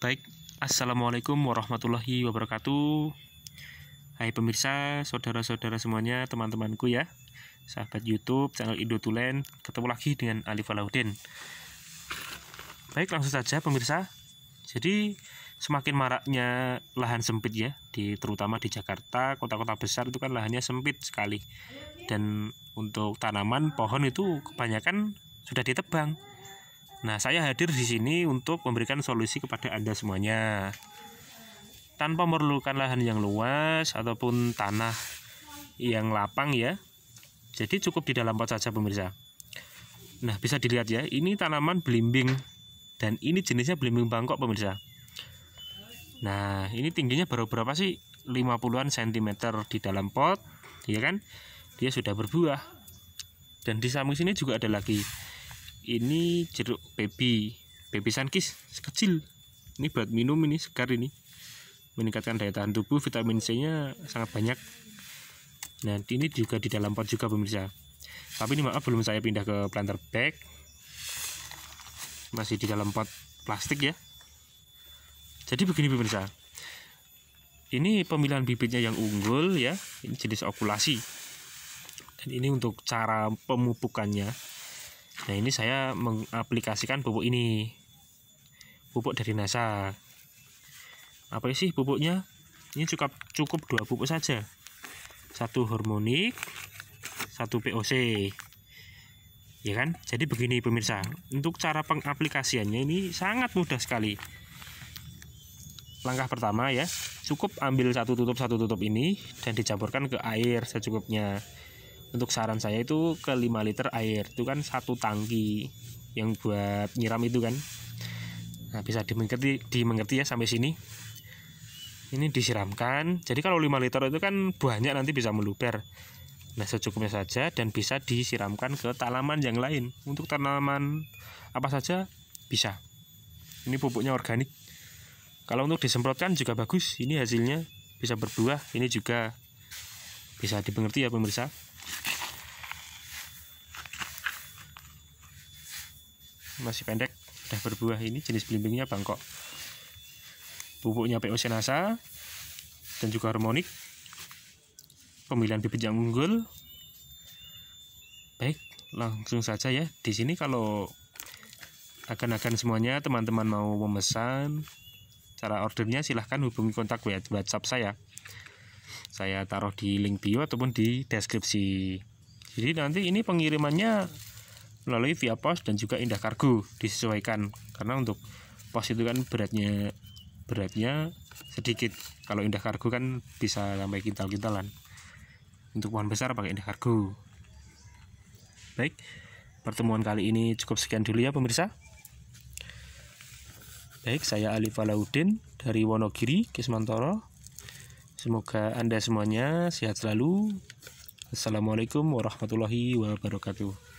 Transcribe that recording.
Baik, Assalamualaikum warahmatullahi wabarakatuh Hai pemirsa, saudara-saudara semuanya, teman-temanku ya Sahabat Youtube, channel Indotulen Ketemu lagi dengan Alif Alauddin Baik, langsung saja pemirsa Jadi, semakin maraknya lahan sempit ya di Terutama di Jakarta, kota-kota besar itu kan lahannya sempit sekali Dan untuk tanaman, pohon itu kebanyakan sudah ditebang Nah, saya hadir di sini untuk memberikan solusi kepada Anda semuanya. Tanpa memerlukan lahan yang luas ataupun tanah yang lapang ya. Jadi cukup di dalam pot saja pemirsa. Nah, bisa dilihat ya, ini tanaman belimbing dan ini jenisnya belimbing bangkok pemirsa. Nah, ini tingginya baru berapa sih? 50-an cm di dalam pot, ya kan? Dia sudah berbuah. Dan di samping sini juga ada lagi ini jeruk baby baby sankis kecil ini buat minum ini segar ini meningkatkan daya tahan tubuh vitamin C nya sangat banyak nah ini juga di dalam pot juga pemirsa tapi ini maaf belum saya pindah ke planter bag masih di dalam pot plastik ya jadi begini pemirsa ini pemilihan bibitnya yang unggul ya ini jenis okulasi dan ini untuk cara pemupukannya Nah ini saya mengaplikasikan pupuk ini Pupuk dari NASA Apa sih pupuknya? Ini cukup, cukup dua pupuk saja Satu hormonik Satu POC Ya kan? Jadi begini pemirsa Untuk cara pengaplikasiannya ini sangat mudah sekali Langkah pertama ya Cukup ambil satu tutup satu tutup ini Dan dicampurkan ke air secukupnya untuk saran saya itu ke 5 liter air itu kan satu tangki yang buat nyiram itu kan nah bisa dimengerti dimengerti ya sampai sini ini disiramkan jadi kalau 5 liter itu kan banyak nanti bisa meluber nah secukupnya saja dan bisa disiramkan ke tanaman yang lain untuk tanaman apa saja bisa ini pupuknya organik kalau untuk disemprotkan juga bagus ini hasilnya bisa berbuah ini juga bisa dipengerti ya pemirsa masih pendek sudah berbuah ini jenis belimbingnya bangkok pupuknya PO Senasa dan juga harmonik pemilihan bibit yang unggul baik langsung saja ya di sini kalau akan-akan semuanya teman-teman mau memesan cara ordernya silahkan hubungi kontak WhatsApp saya saya taruh di link bio ataupun di deskripsi jadi nanti ini pengirimannya melalui via pos dan juga indah kargo disesuaikan karena untuk pos itu kan beratnya beratnya sedikit kalau indah kargo kan bisa sampai kintal-kintalan untuk pohon besar pakai indah kargo baik pertemuan kali ini cukup sekian dulu ya pemirsa baik saya Ali Falaudin dari Wonogiri Kismantoro Semoga Anda semuanya sehat selalu. Assalamualaikum warahmatullahi wabarakatuh.